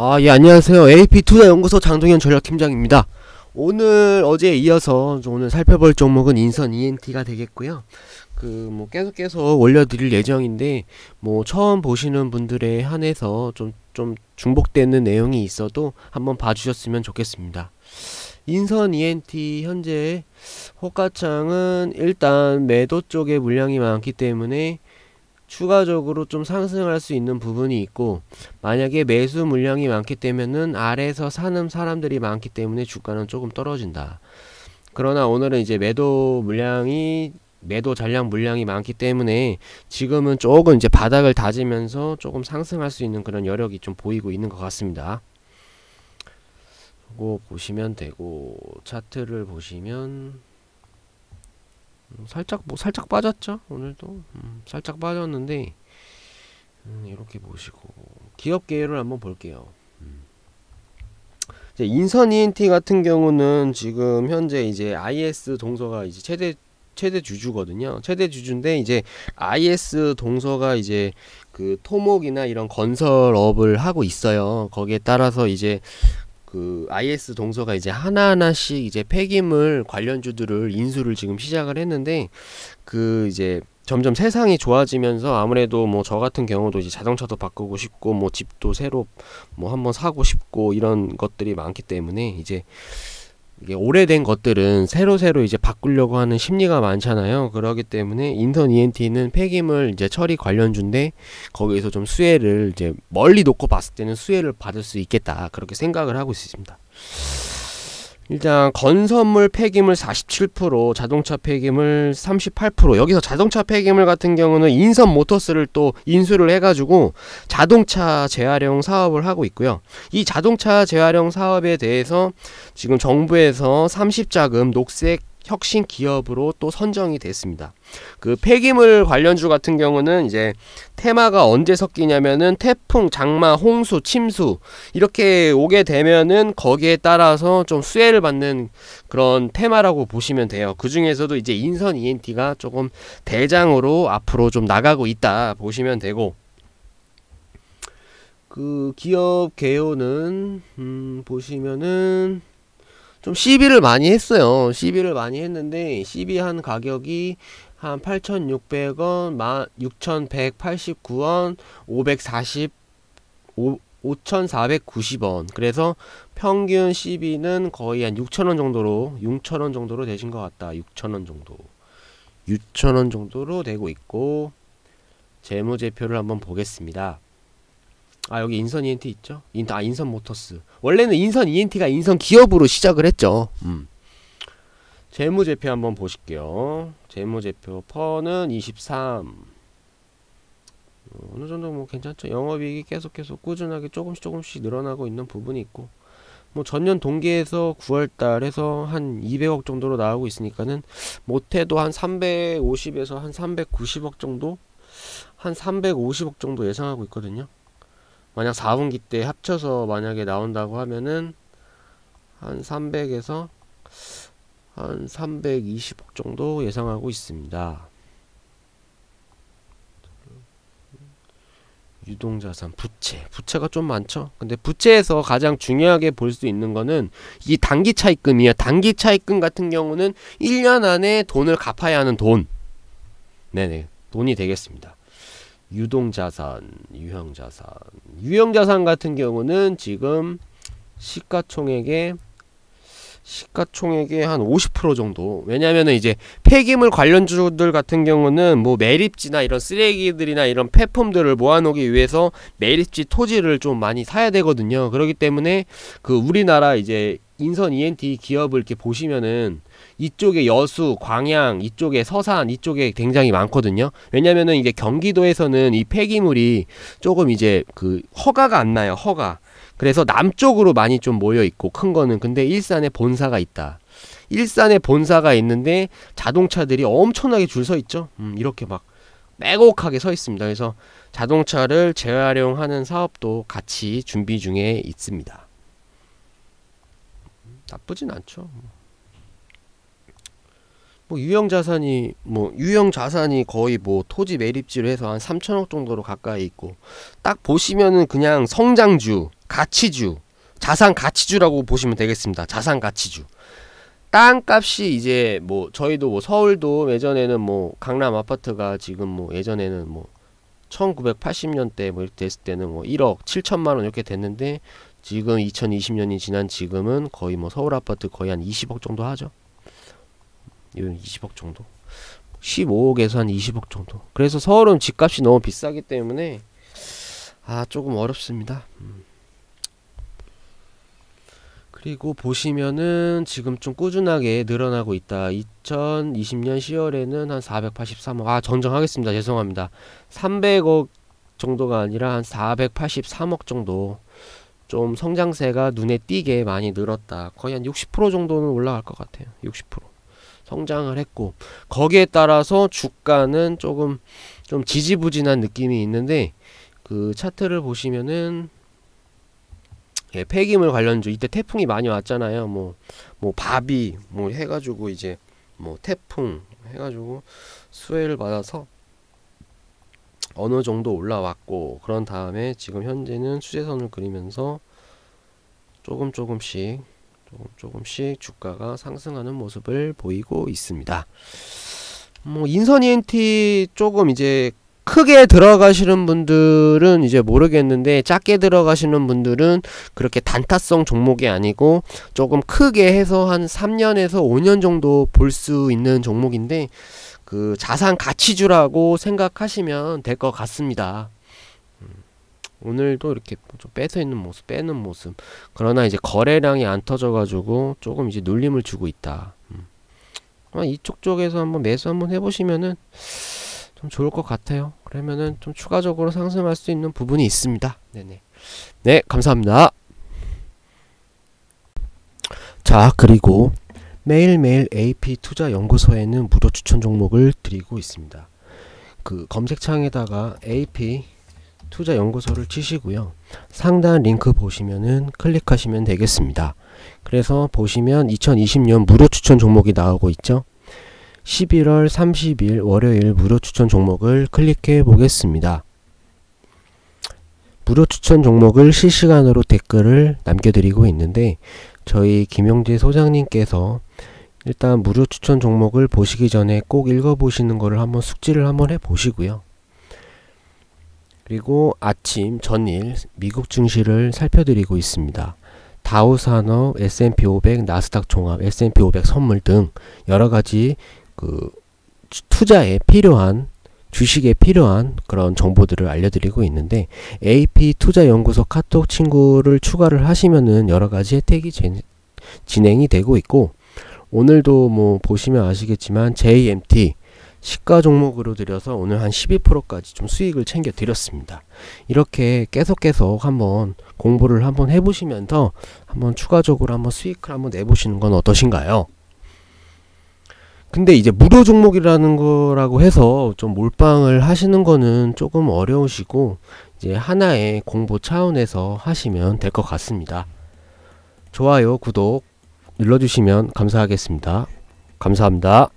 아, 예, 안녕하세요. AP 투자 연구소 장동현 전략팀장입니다. 오늘 어제에 이어서 오늘 살펴볼 종목은 인선 ENT가 되겠고요. 그 뭐 계속 계속 올려드릴 예정인데 뭐 처음 보시는 분들에 한해서 좀 좀 중복되는 내용이 있어도 한번 봐주셨으면 좋겠습니다. 인선 ENT 현재 호가창은 일단 매도 쪽에 물량이 많기 때문에 추가적으로 좀 상승할 수 있는 부분이 있고 만약에 매수 물량이 많기 때문에는 아래에서 사는 사람들이 많기 때문에 주가는 조금 떨어진다. 그러나 오늘은 이제 매도 물량이 매도 전량 물량이 많기 때문에 지금은 조금 이제 바닥을 다지면서 조금 상승할 수 있는 그런 여력이 좀 보이고 있는 것 같습니다. 보시면 되고 차트를 보시면 음, 살짝 뭐 살짝 빠졌죠 오늘도 음, 살짝 빠졌는데 음, 이렇게 보시고 기업 계열을 한번 볼게요 음. 이제 인선 ENT 같은 경우는 지금 현재 이제 IS 동서가 이제 최대 최대 주주거든요. 최대 주주인데 이제 IS 동서가 이제 그 토목이나 이런 건설업을 하고 있어요. 거기에 따라서 이제 그 IS 동서가 이제 하나하나씩 이제 폐기물 관련주들을 인수를 지금 시작을 했는데 그 이제 점점 세상이 좋아지면서 아무래도 뭐 저 같은 경우도 이제 자동차도 바꾸고 싶고 뭐 집도 새로 뭐 한번 사고 싶고 이런 것들이 많기 때문에 이제 이게 오래된 것들은 새로 새로 이제 바꾸려고 하는 심리가 많잖아요. 그러기 때문에 인턴 ENT는 폐기물 이제 처리 관련주인데 거기에서 좀 수혜를 이제 멀리 놓고 봤을 때는 수혜를 받을 수 있겠다 그렇게 생각을 하고 있습니다. 일단 건선물 폐기물 47% 자동차 폐기물 38% 여기서 자동차 폐기물 같은 경우는 인선 모터스를 또 인수를 해가지고 자동차 재활용 사업을 하고 있고요 이 자동차 재활용 사업에 대해서 지금 정부에서 30자금 녹색 혁신 기업으로 또 선정이 됐습니다. 그 폐기물 관련주 같은 경우는 이제 테마가 언제 섞이냐면은 태풍, 장마, 홍수, 침수 이렇게 오게 되면은 거기에 따라서 좀 수혜를 받는 그런 테마라고 보시면 돼요. 그 중에서도 이제 인선 ENT가 조금 대장으로 앞으로 좀 나가고 있다 보시면 되고 그 기업 개요는 음 보시면은 좀 시비를 많이 했어요. 시비를 많이 했는데 시비한 가격이 한 8,600원, 6,189원, 540, 5, 5,490원. 그래서 평균 CB는 거의 한 6,000원 정도로, 6,000원 정도로 되신 것 같다. 6,000원 정도. 6,000원 정도로 되고 있고, 재무제표를 한번 보겠습니다. 아 여기 인선 ENT 있죠? 인, 아 인선 모터스 원래는 인선 ENT가 인선 기업으로 시작을 했죠 음. 재무제표 한번 보실게요 재무제표 퍼는 23 어느 정도 뭐 괜찮죠 영업이익이 계속 계속 꾸준하게 조금씩 조금씩 늘어나고 있는 부분이 있고 뭐 전년 동기에서 9월달 에서한 200억 정도로 나오고 있으니까는 못해도 한 350에서 한 390억 정도 한 350억 정도 예상하고 있거든요 만약 4분기 때 합쳐서 만약에 나온다고 하면은 한 300에서 한 320억 정도 예상하고 있습니다. 유동자산, 부채. 부채가 좀 많죠? 근데 부채에서 가장 중요하게 볼 수 있는 거는 이 단기 차입금이에요. 단기 차입금 같은 경우는 1년 안에 돈을 갚아야 하는 돈. 네네. 돈이 되겠습니다. 유동자산, 유형자산. 유형자산 같은 경우는 지금 시가총액에 시가총액의 한 50% 정도 왜냐면은 이제 폐기물 관련주들 같은 경우는 뭐 매립지나 이런 쓰레기들이나 이런 폐품들을 모아놓기 위해서 매립지 토지를 좀 많이 사야 되거든요 그렇기 때문에 그 우리나라 이제 인선 ENT 기업을 이렇게 보시면은 이쪽에 여수, 광양, 이쪽에 서산, 이쪽에 굉장히 많거든요. 왜냐면은 이제 경기도에서는 이 폐기물이 조금 이제 그 허가가 안 나요. 허가. 그래서 남쪽으로 많이 좀 모여 있고 큰 거는 근데 일산에 본사가 있다. 일산에 본사가 있는데 자동차들이 엄청나게 줄 서 있죠. 음, 이렇게 막 빼곡하게 서 있습니다. 그래서 자동차를 재활용하는 사업도 같이 준비 중에 있습니다. 나쁘진 않죠. 뭐 유형 자산이 뭐 유형 자산이 거의 뭐 토지 매립지로 해서 한 3천억 정도로 가까이 있고 딱 보시면은 그냥 성장주, 가치주, 자산 가치주라고 보시면 되겠습니다. 자산 가치주. 땅값이 이제 뭐 저희도 뭐 서울도 예전에는 뭐 강남 아파트가 지금 뭐 예전에는 뭐 1980년대 뭐 이렇게 됐을 때는 뭐 1억 7천만 원 이렇게 됐는데 지금 2020년이 지난 지금은 거의 뭐 서울 아파트 거의 한 20억 정도 하죠. 20억 정도 15억에서 한 20억 정도 그래서 서울은 집값이 너무 비싸기 때문에 아 조금 어렵습니다 음. 그리고 보시면은 지금 좀 꾸준하게 늘어나고 있다 2020년 10월에는 한 483억 아 정정하겠습니다 죄송합니다 300억 정도가 아니라 한 483억 정도 좀 성장세가 눈에 띄게 많이 늘었다 거의 한 60% 정도는 올라갈 것 같아요 60% 성장을 했고 거기에 따라서 주가는 조금 좀 지지부진한 느낌이 있는데 그 차트를 보시면은 예, 폐기물 관련주 이때 태풍이 많이 왔잖아요. 뭐뭐 뭐 바비 뭐 해가지고 이제 뭐 태풍 해가지고 수혜를 받아서 어느 정도 올라왔고 그런 다음에 지금 현재는 수재선을 그리면서 조금 조금씩 조금씩 주가가 상승하는 모습을 보이고 있습니다. 뭐 인선 ENT 조금 이제 크게 들어가시는 분들은 이제 모르겠는데 작게 들어가시는 분들은 그렇게 단타성 종목이 아니고 조금 크게 해서 한 3년에서 5년 정도 볼 수 있는 종목인데 그 자산 가치주라고 생각하시면 될 것 같습니다. 오늘도 이렇게 좀 빼서 있는 모습, 빼는 모습. 그러나 이제 거래량이 안 터져가지고 조금 이제 눌림을 주고 있다. 음. 이쪽 쪽에서 한번 매수 한번 해보시면은 좀 좋을 것 같아요. 그러면은 좀 추가적으로 상승할 수 있는 부분이 있습니다. 네네. 네, 감사합니다. 자, 그리고 매일매일 AP 투자 연구소에는 무료 추천 종목을 드리고 있습니다. 그 검색창에다가 AP 투자연구소를 치시고요. 상단 링크 보시면은 클릭하시면 되겠습니다. 그래서 보시면 2020년 무료 추천 종목이 나오고 있죠. 11월 30일 월요일 무료 추천 종목을 클릭해 보겠습니다. 무료 추천 종목을 실시간으로 댓글을 남겨드리고 있는데 저희 김용재 소장님께서 일단 무료 추천 종목을 보시기 전에 꼭 읽어보시는 것을 한번 숙지를 한번 해보시고요. 그리고 아침, 전일 미국 증시를 살펴드리고 있습니다. 다우 산업, S&P 500, 나스닥 종합, S&P 500 선물 등 여러 가지 그 투자에 필요한 주식에 필요한 그런 정보들을 알려드리고 있는데 AP 투자연구소 카톡 친구를 추가를 하시면은 여러 가지 혜택이 진, 진행이 되고 있고 오늘도 뭐 보시면 아시겠지만 JMT 시가 종목으로 들여서 오늘 한 12%까지 좀 수익을 챙겨 드렸습니다. 이렇게 계속 계속 한번 공부를 한번 해보시면서 한번 추가적으로 한번 수익을 한번 내보시는 건 어떠신가요? 근데 이제 무료 종목이라는 거라고 해서 좀 몰빵을 하시는 거는 조금 어려우시고 이제 하나의 공부 차원에서 하시면 될 것 같습니다. 좋아요, 구독 눌러주시면 감사하겠습니다. 감사합니다.